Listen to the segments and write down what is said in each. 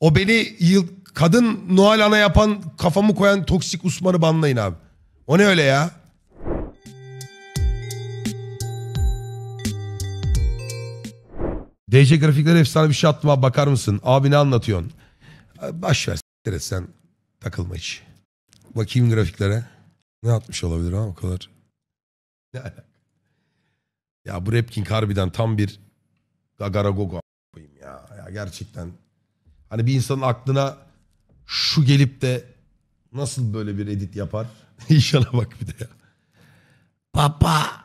O beni yıl kadın Noel ana yapan kafamı koyan toksik Usman'ı banlayın abi. O ne öyle ya? DC grafikler efsane bir şey attım abi bakar mısın? Abi ne anlatıyorsun? Baş ver sen takılma hiç. Bakayım grafiklere. Ne atmış olabilir ha o kadar. ya bu Repkin harbiden tam bir gagara gogo ya. ya gerçekten Hani bir insanın aklına şu gelip de nasıl böyle bir edit yapar? İnşallah bak bir de ya. Papa.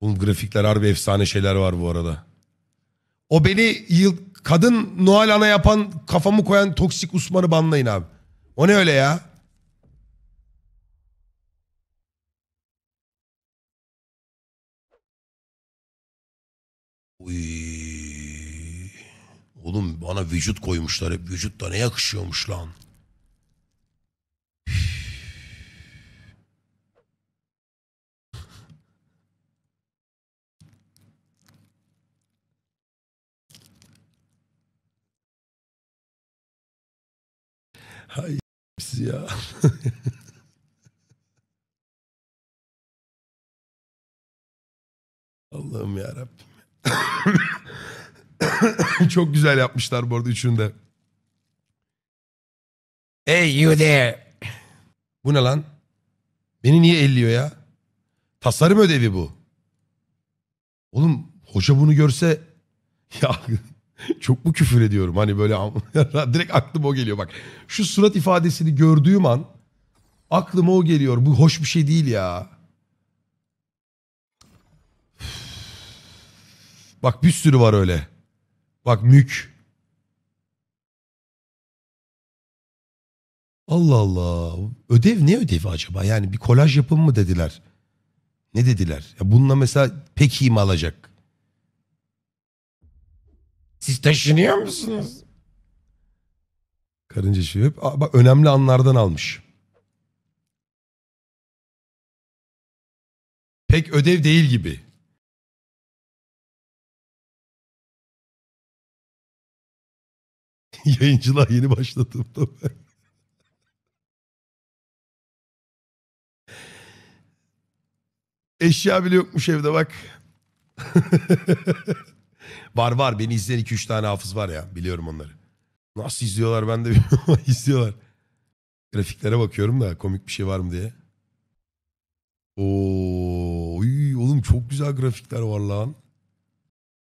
Oğlum grafikler harbi efsane şeyler var bu arada. O beni yıl kadın Noel ana yapan kafamı koyan toksik Usman'ı banlayın abi. O ne öyle ya? Oğlum bana vücut koymuşlar hep. Vücut da ne yakışıyormuş lan. Hay ya. Allah'ım ya Rabbim. Çok güzel yapmışlar bu arada üçünü Hey you there. Bu ne lan? Beni niye elliyor ya? Tasarım ödevi bu. Oğlum hoca bunu görse ya çok mu küfür ediyorum? Hani böyle direkt aklıma o geliyor bak. Şu surat ifadesini gördüğüm an aklıma o geliyor. Bu hoş bir şey değil ya. Bak bir sürü var öyle. Bak mük. Allah Allah. Ödev ne ödevi acaba? Yani bir kolaj yapın mı dediler. Ne dediler? Ya bununla mesela peki mi alacak? Siz taşınıyor musunuz? Karınca şey hep Aa, bak önemli anlardan almış. Pek ödev değil gibi. Yayıncılığa yeni başladım da. Eşya bile yokmuş evde bak. var var beni izleyen 2-3 tane hafız var ya biliyorum onları. Nasıl izliyorlar ben de bilmiyorum izliyorlar. Grafiklere bakıyorum da komik bir şey var mı diye. Oo, oğlum çok güzel grafikler var lan.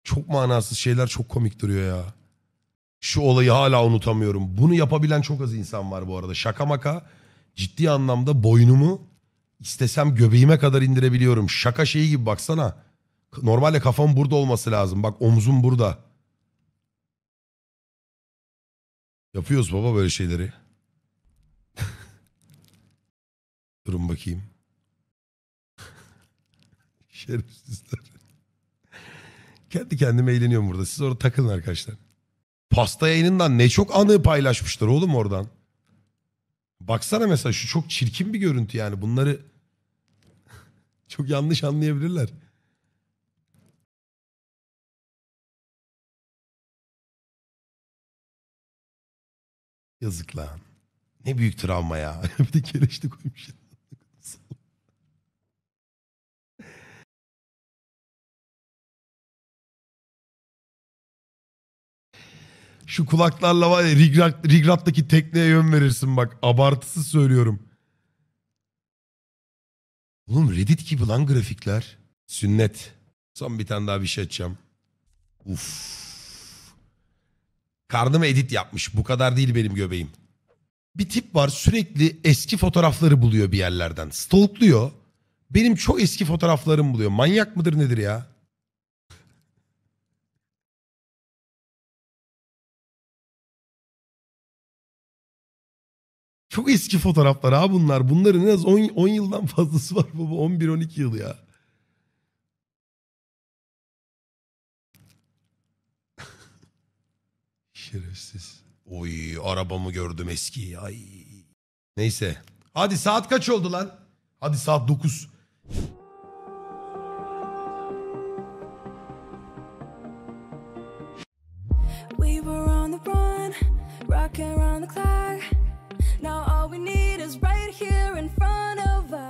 Çok manasız şeyler çok komik duruyor ya. Şu olayı hala unutamıyorum. Bunu yapabilen çok az insan var bu arada. Şaka maka ciddi anlamda boynumu istesem göbeğime kadar indirebiliyorum. Şaka şeyi gibi baksana. Normalde kafam burada olması lazım. Bak omzum burada. Yapıyoruz baba böyle şeyleri. Durun bakayım. Şerefsizler. Kendi kendime eğleniyorum burada. Siz orada takılın arkadaşlar. Pasta yayınından ne çok anı paylaşmışlar oğlum oradan. Baksana mesela şu çok çirkin bir görüntü yani bunları çok yanlış anlayabilirler. Yazık lan. Ne büyük travma ya. bir de kereçte koymuşlar. Şu kulaklarla var ya rigrat, Rigrat'taki tekneye yön verirsin bak. Abartısız söylüyorum. Oğlum Reddit gibi lan grafikler. Sünnet. Son bir tane daha bir şey açacağım. Uf. Karnımı edit yapmış. Bu kadar değil benim göbeğim. Bir tip var sürekli eski fotoğrafları buluyor bir yerlerden. Stalkluyor. Benim çok eski fotoğraflarım buluyor. Manyak mıdır nedir ya? Çok eski fotoğraflar ha bunlar. Bunların en az 10, 10 yıldan fazlası var baba. 11-12 yıl ya. Şerefsiz. Oy arabamı gördüm eski. Ay. Neyse. Hadi saat kaç oldu lan? Hadi saat 9. We were on the run, rocking around the clock. Now all we need is right here in front of us.